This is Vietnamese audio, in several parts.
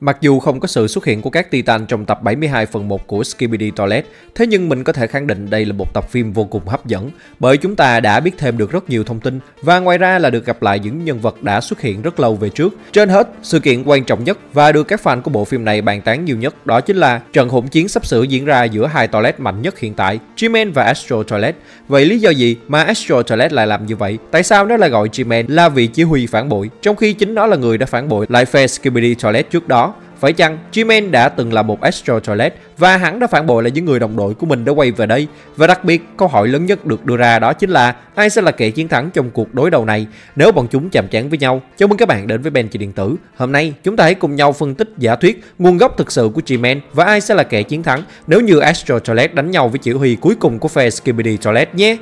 Mặc dù không có sự xuất hiện của các Titan trong tập 72 phần 1 của Skibidi Toilet, thế nhưng mình có thể khẳng định đây là một tập phim vô cùng hấp dẫn, bởi chúng ta đã biết thêm được rất nhiều thông tin và ngoài ra là được gặp lại những nhân vật đã xuất hiện rất lâu về trước. Trên hết, sự kiện quan trọng nhất và được các fan của bộ phim này bàn tán nhiều nhất đó chính là trận hỗn chiến sắp sửa diễn ra giữa hai toilet mạnh nhất hiện tại, G-Man và Astro Toilet. Vậy lý do gì mà Astro Toilet lại làm như vậy? Tại sao nó lại gọi G-Man là vị chỉ huy phản bội, trong khi chính nó là người đã phản bội lại phe Skibidi Toilet trước đó? Phải chăng G-Man đã từng là một Astro Toilet và hắn đã phản bội lại những người đồng đội của mình đã quay về đây? Và đặc biệt, câu hỏi lớn nhất được đưa ra đó chính là ai sẽ là kẻ chiến thắng trong cuộc đối đầu này nếu bọn chúng chạm trán với nhau? Chào mừng các bạn đến với Ben Chị Điện Tử. Hôm nay, chúng ta hãy cùng nhau phân tích giả thuyết nguồn gốc thực sự của G-Man và ai sẽ là kẻ chiến thắng nếu như Astro Toilet đánh nhau với chỉ huy cuối cùng của phe Skibidi Toilet nhé.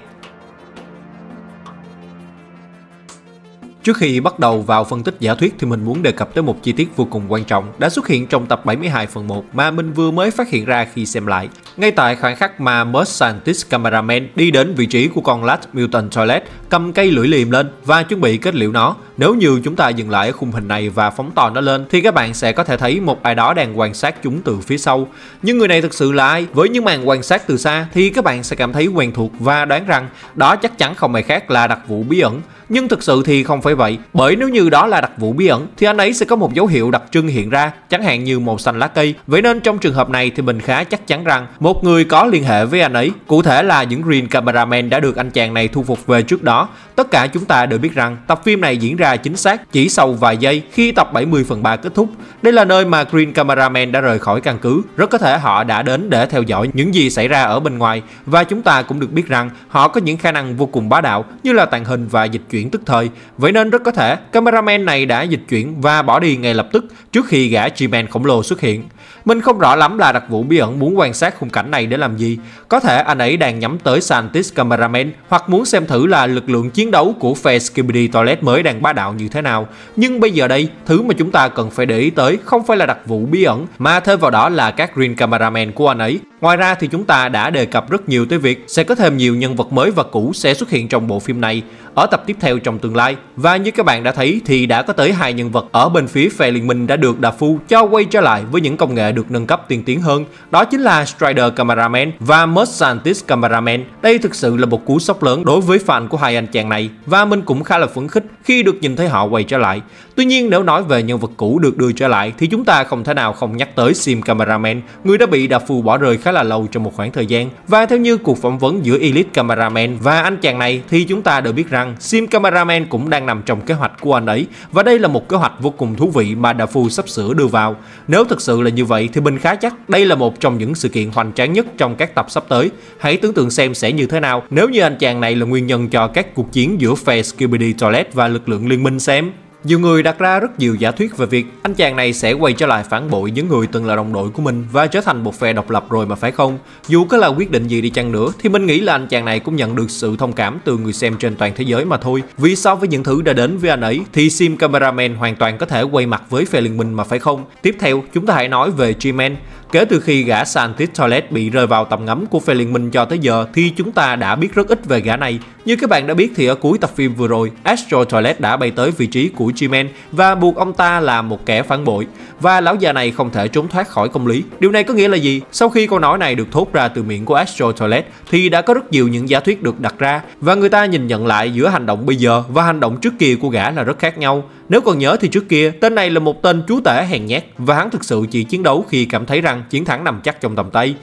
Trước khi bắt đầu vào phân tích giả thuyết thì mình muốn đề cập tới một chi tiết vô cùng quan trọng đã xuất hiện trong tập 72 phần 1 mà mình vừa mới phát hiện ra khi xem lại. Ngay tại khoảnh khắc mà Most Scientist Cameraman đi đến vị trí của con Lat Milton Toilet, cầm cây lưỡi liềm lên và chuẩn bị kết liễu nó. Nếu như chúng ta dừng lại ở khung hình này và phóng to nó lên thì các bạn sẽ có thể thấy một ai đó đang quan sát chúng từ phía sau. Nhưng người này thực sự là ai? Với những màn quan sát từ xa thì các bạn sẽ cảm thấy quen thuộc và đoán rằng đó chắc chắn không ai khác là đặc vụ bí ẩn nhưng thực sự thì không phải vậy, bởi nếu như đó là đặc vụ bí ẩn thì anh ấy sẽ có một dấu hiệu đặc trưng hiện ra, chẳng hạn như màu xanh lá cây. Vậy nên trong trường hợp này thì mình khá chắc chắn rằng một người có liên hệ với anh ấy, cụ thể là những green cameraman đã được anh chàng này thu phục về trước đó. Tất cả chúng ta đều biết rằng tập phim này diễn ra chính xác chỉ sau vài giây khi tập 70 phần 3 kết thúc. Đây là nơi mà green cameraman đã rời khỏi căn cứ, rất có thể họ đã đến để theo dõi những gì xảy ra ở bên ngoài và chúng ta cũng được biết rằng họ có những khả năng vô cùng bá đạo như là tàng hình và dịch chuyển chuyển tức thời, vậy nên rất có thể cameraman này đã dịch chuyển và bỏ đi ngay lập tức trước khi gã G-Man khổng lồ xuất hiện. Mình không rõ lắm là đặc vụ bí ẩn muốn quan sát khung cảnh này để làm gì, có thể anh ấy đang nhắm tới Santis cameraman hoặc muốn xem thử là lực lượng chiến đấu của phe Skibidi Toilet mới đang bá đạo như thế nào. Nhưng bây giờ đây, thứ mà chúng ta cần phải để ý tới không phải là đặc vụ bí ẩn mà thêm vào đó là các green cameraman của anh ấy. Ngoài ra thì chúng ta đã đề cập rất nhiều tới việc sẽ có thêm nhiều nhân vật mới và cũ sẽ xuất hiện trong bộ phim này. Ở tập tiếp theo theo trong tương lai. Và như các bạn đã thấy thì đã có tới hai nhân vật ở bên phía phe liên minh đã được Đà Phu cho quay trở lại với những công nghệ được nâng cấp tiên tiến hơn. Đó chính là Strider Cameraman và Mersantis Cameraman. Đây thực sự là một cú sốc lớn đối với fan của hai anh chàng này và mình cũng khá là phấn khích khi được nhìn thấy họ quay trở lại. Tuy nhiên nếu nói về nhân vật cũ được đưa trở lại thì chúng ta không thể nào không nhắc tới Sim Cameraman, người đã bị phù bỏ rơi khá là lâu trong một khoảng thời gian. Và theo như cuộc phỏng vấn giữa Elite Cameraman và anh chàng này thì chúng ta đều biết rằng Sim Cameraman cũng đang nằm trong kế hoạch của anh ấy và đây là một kế hoạch vô cùng thú vị mà phù sắp sửa đưa vào. Nếu thực sự là như vậy thì mình khá chắc đây là một trong những sự kiện hoành tráng nhất trong các tập sắp tới. Hãy tưởng tượng xem sẽ như thế nào nếu như anh chàng này là nguyên nhân cho các cuộc chiến giữa phe Skibidi Toilet và lực lượng liên minh xem. Nhiều người đặt ra rất nhiều giả thuyết về việc anh chàng này sẽ quay trở lại phản bội những người từng là đồng đội của mình và trở thành một phe độc lập rồi mà phải không? Dù có là quyết định gì đi chăng nữa thì mình nghĩ là anh chàng này cũng nhận được sự thông cảm từ người xem trên toàn thế giới mà thôi. Vì so với những thứ đã đến với anh ấy thì Sim Cameraman hoàn toàn có thể quay mặt với phe liên minh mà phải không? Tiếp theo, chúng ta hãy nói về G-Man. Kể từ khi gã Santis Toilet bị rơi vào tầm ngắm của phe liên minh cho tới giờ thì chúng ta đã biết rất ít về gã này. Như các bạn đã biết thì ở cuối tập phim vừa rồi, Astro Toilet đã bay tới vị trí của g và buộc ông ta là một kẻ phản bội. Và lão già này không thể trốn thoát khỏi công lý. Điều này có nghĩa là gì? Sau khi câu nói này được thốt ra từ miệng của Astro Toilet thì đã có rất nhiều những giả thuyết được đặt ra và người ta nhìn nhận lại giữa hành động bây giờ và hành động trước kia của gã là rất khác nhau. Nếu còn nhớ thì trước kia, tên này là một tên chú tể hèn nhát và hắn thực sự chỉ chiến đấu khi cảm thấy rằng rằng chiến thắng nằm chắc trong tầm tay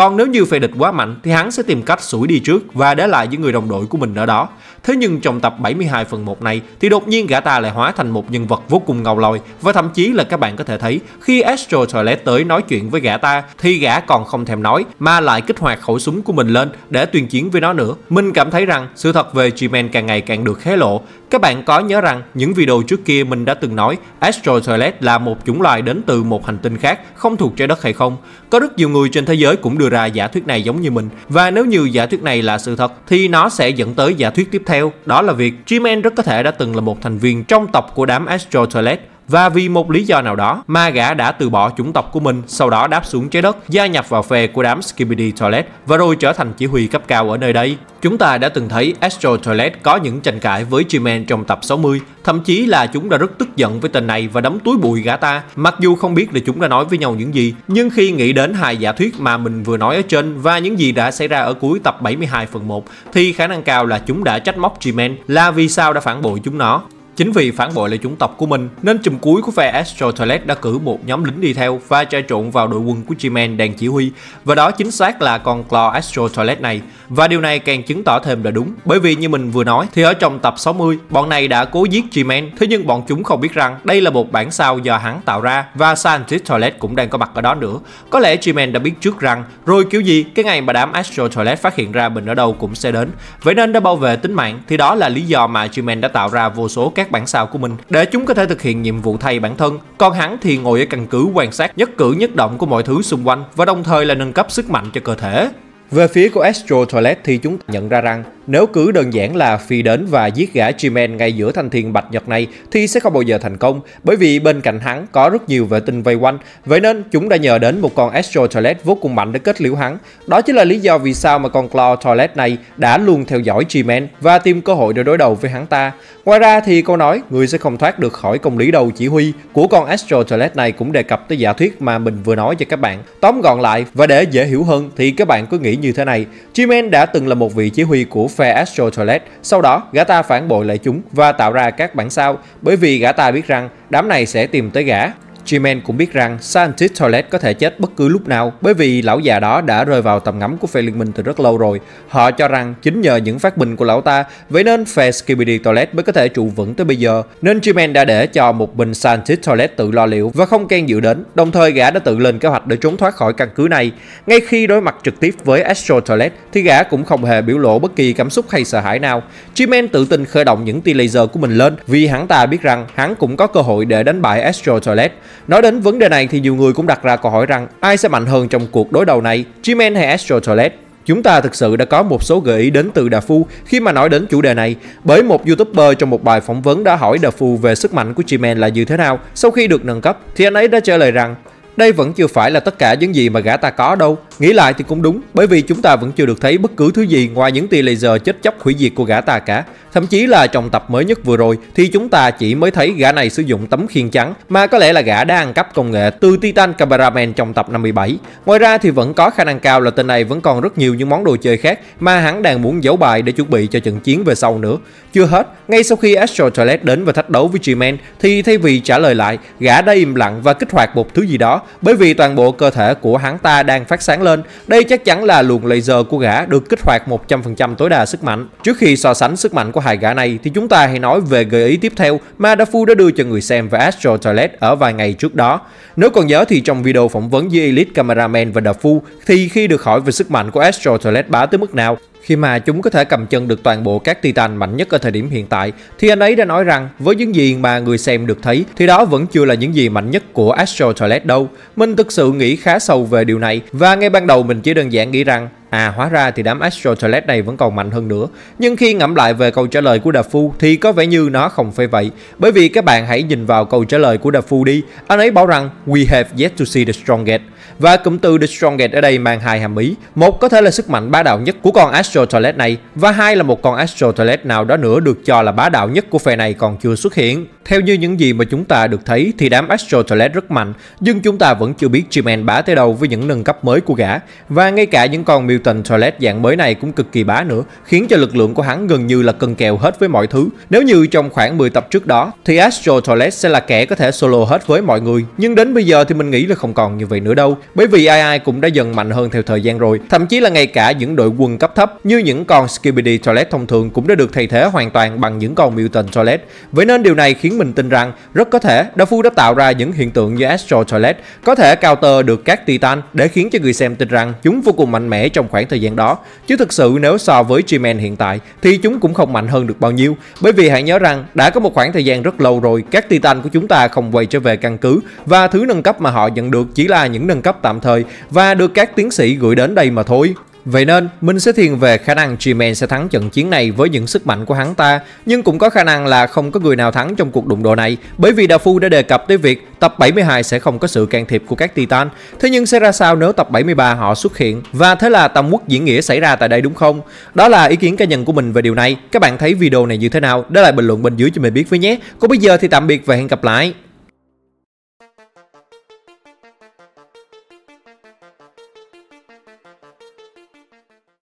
còn nếu như phe địch quá mạnh thì hắn sẽ tìm cách sủi đi trước và để lại những người đồng đội của mình ở đó. Thế nhưng trong tập 72 phần 1 này thì đột nhiên gã ta lại hóa thành một nhân vật vô cùng ngầu lòi và thậm chí là các bạn có thể thấy khi Astro Toilet tới nói chuyện với gã ta thì gã còn không thèm nói mà lại kích hoạt khẩu súng của mình lên để tuyên chiến với nó nữa. Mình cảm thấy rằng sự thật về G-Man càng ngày càng được hé lộ. Các bạn có nhớ rằng những video trước kia mình đã từng nói Astro Toilet là một chủng loài đến từ một hành tinh khác không thuộc trái đất hay không? Có rất nhiều người trên thế giới cũng đưa ra giả thuyết này giống như mình. Và nếu như giả thuyết này là sự thật thì nó sẽ dẫn tới giả thuyết tiếp theo, đó là việc Jim rất có thể đã từng là một thành viên trong tộc của đám Astro Toilet và vì một lý do nào đó ma gã đã từ bỏ chủng tộc của mình, sau đó đáp xuống trái đất, gia nhập vào phe của đám Skibidi Toilet và rồi trở thành chỉ huy cấp cao ở nơi đây. Chúng ta đã từng thấy Astro Toilet có những tranh cãi với g trong tập 60, thậm chí là chúng đã rất tức giận với tên này và đấm túi bụi gã ta. Mặc dù không biết là chúng đã nói với nhau những gì, nhưng khi nghĩ đến hai giả thuyết mà mình vừa nói ở trên và những gì đã xảy ra ở cuối tập 72 phần 1 thì khả năng cao là chúng đã trách móc g là vì sao đã phản bội chúng nó. Chính vì phản bội lại chủng tộc của mình, nên chùm cuối của phe Astro Toilet đã cử một nhóm lính đi theo và trà trộn vào đội quân của G-Man đang chỉ huy, và đó chính xác là con Claw Astro Toilet này. Và điều này càng chứng tỏ thêm là đúng, bởi vì như mình vừa nói thì ở trong tập 60, bọn này đã cố giết G-Man, thế nhưng bọn chúng không biết rằng đây là một bản sao do hắn tạo ra và Scientist Toilet cũng đang có mặt ở đó nữa. Có lẽ G-Man đã biết trước rằng rồi kiểu gì cái ngày mà đám Astro Toilet phát hiện ra mình ở đâu cũng sẽ đến. Vậy nên đã bảo vệ tính mạng thì đó là lý do mà G-Man đã tạo ra vô số các bản sao của mình để chúng có thể thực hiện nhiệm vụ thay bản thân. Còn hắn thì ngồi ở căn cứ quan sát nhất cử nhất động của mọi thứ xung quanh và đồng thời là nâng cấp sức mạnh cho cơ thể. Về phía của Astro Toilet thì chúng nhận ra rằng nếu cứ đơn giản là phi đến và giết gã G-Man ngay giữa thanh thiên bạch nhật này thì sẽ không bao giờ thành công, bởi vì bên cạnh hắn có rất nhiều vệ tinh vây quanh. Vậy nên chúng đã nhờ đến một con Astro Toilet vô cùng mạnh để kết liễu hắn. Đó chính là lý do vì sao mà con Claw Toilet này đã luôn theo dõi G-Man và tìm cơ hội để đối đầu với hắn ta. Ngoài ra thì câu nói người sẽ không thoát được khỏi công lý đầu chỉ huy của con Astro Toilet này cũng đề cập tới giả thuyết mà mình vừa nói cho các bạn. Tóm gọn lại và để dễ hiểu hơn thì các bạn cứ nghĩ như thế này, G-Man đã từng là một vị chỉ huy của phe Astro Toilet. Sau đó, gã ta phản bội lại chúng và tạo ra các bản sao bởi vì gã ta biết rằng đám này sẽ tìm tới gã. G-Man cũng biết rằng Scientist Toilet có thể chết bất cứ lúc nào bởi vì lão già đó đã rơi vào tầm ngắm của phe liên minh từ rất lâu rồi. Họ cho rằng chính nhờ những phát minh của lão ta, vậy nên phe Skibidi Toilet mới có thể trụ vững tới bây giờ. Nên G-Man đã để cho một mình Scientist Toilet tự lo liệu và không can dự đến, đồng thời gã đã tự lên kế hoạch để trốn thoát khỏi căn cứ này. Ngay khi đối mặt trực tiếp với Astro Toilet thì gã cũng không hề biểu lộ bất kỳ cảm xúc hay sợ hãi nào. G-Man tự tin khởi động những tia laser của mình lên vì hắn ta biết rằng hắn cũng có cơ hội để đánh bại Astro Toilet. Nói đến vấn đề này thì nhiều người cũng đặt ra câu hỏi rằng ai sẽ mạnh hơn trong cuộc đối đầu này, G-Man hay Astro Toilet? Chúng ta thực sự đã có một số gợi ý đến từ Đà Phu khi mà nói đến chủ đề này bởi một youtuber trong một bài phỏng vấn đã hỏi Đà Phu về sức mạnh của G-Man là như thế nào. Sau khi được nâng cấp thì anh ấy đã trả lời rằng đây vẫn chưa phải là tất cả những gì mà gã ta có đâu. Nghĩ lại thì cũng đúng, bởi vì chúng ta vẫn chưa được thấy bất cứ thứ gì ngoài những tia laser chết chóc hủy diệt của gã ta cả. Thậm chí là trong tập mới nhất vừa rồi thì chúng ta chỉ mới thấy gã này sử dụng tấm khiên trắng, mà có lẽ là gã đã ăn cắp công nghệ từ Titan Cameraman trong tập 57. Ngoài ra thì vẫn có khả năng cao là tên này vẫn còn rất nhiều những món đồ chơi khác mà hắn đang muốn giấu bài để chuẩn bị cho trận chiến về sau nữa. Chưa hết, ngay sau khi Astro Toilet đến và thách đấu với G-Man thì thay vì trả lời lại, gã đã im lặng và kích hoạt một thứ gì đó bởi vì toàn bộ cơ thể của hắn ta đang phát sáng lên. Đây chắc chắn là luồng laser của gã được kích hoạt 100% tối đa sức mạnh. Trước khi so sánh sức mạnh của hai gã này thì chúng ta hãy nói về gợi ý tiếp theo mà Dafu đã đưa cho người xem về Astro Toilet ở vài ngày trước đó. Nếu còn nhớ thì trong video phỏng vấn với Elite Cameraman và Dafu thì khi được hỏi về sức mạnh của Astro Toilet bá tới mức nào khi mà chúng có thể cầm chân được toàn bộ các Titan mạnh nhất ở thời điểm hiện tại, thì anh ấy đã nói rằng với những gì mà người xem được thấy thì đó vẫn chưa là những gì mạnh nhất của Astro Toilet đâu. Mình thực sự nghĩ khá sâu về điều này và ngay ban đầu mình chỉ đơn giản nghĩ rằng À hóa ra thì đám Astrotelet này vẫn còn mạnh hơn nữa. Nhưng khi ngẫm lại về câu trả lời của Đà thì có vẻ như nó không phải vậy. Bởi vì các bạn hãy nhìn vào câu trả lời của Đà đi. Anh ấy bảo rằng We have yet to see the strongest. Và cụm từ the strongest ở đây mang hai hàm ý. Một có thể là sức mạnh bá đạo nhất của con Astrotelet này và hai là một con Astrotelet nào đó nữa được cho là bá đạo nhất của phe này còn chưa xuất hiện. Theo như những gì mà chúng ta được thấy thì đám Astro Toilet rất mạnh, nhưng chúng ta vẫn chưa biết Chimel bá tới đâu với những nâng cấp mới của gã. Và ngay cả những con Mutant Toilet dạng mới này cũng cực kỳ bá nữa, khiến cho lực lượng của hắn gần như là cân kèo hết với mọi thứ. Nếu như trong khoảng 10 tập trước đó thì Astro Toilet sẽ là kẻ có thể solo hết với mọi người, nhưng đến bây giờ thì mình nghĩ là không còn như vậy nữa đâu, bởi vì ai ai cũng đã dần mạnh hơn theo thời gian rồi, thậm chí là ngay cả những đội quân cấp thấp như những con Skibidi Toilet thông thường cũng đã được thay thế hoàn toàn bằng những con Mutant Toilet. Vậy nên điều này khiến mình tin rằng rất có thể Dafu đã tạo ra những hiện tượng như Astro Toilet có thể cao tơ được các Titan để khiến cho người xem tin rằng chúng vô cùng mạnh mẽ trong khoảng thời gian đó. Chứ thực sự nếu so với G-Man hiện tại thì chúng cũng không mạnh hơn được bao nhiêu bởi vì hãy nhớ rằng đã có một khoảng thời gian rất lâu rồi các Titan của chúng ta không quay trở về căn cứ và thứ nâng cấp mà họ nhận được chỉ là những nâng cấp tạm thời và được các tiến sĩ gửi đến đây mà thôi. Vậy nên, mình sẽ thiên về khả năng G-Man sẽ thắng trận chiến này với những sức mạnh của hắn ta, nhưng cũng có khả năng là không có người nào thắng trong cuộc đụng độ này, bởi vì Đa Phu đã đề cập tới việc tập 72 sẽ không có sự can thiệp của các Titan. Thế nhưng sẽ ra sao nếu tập 73 họ xuất hiện? Và thế là tầm quốc diễn nghĩa xảy ra tại đây đúng không? Đó là ý kiến cá nhân của mình về điều này. Các bạn thấy video này như thế nào? Để lại bình luận bên dưới cho mình biết với nhé. Còn bây giờ thì tạm biệt và hẹn gặp lại.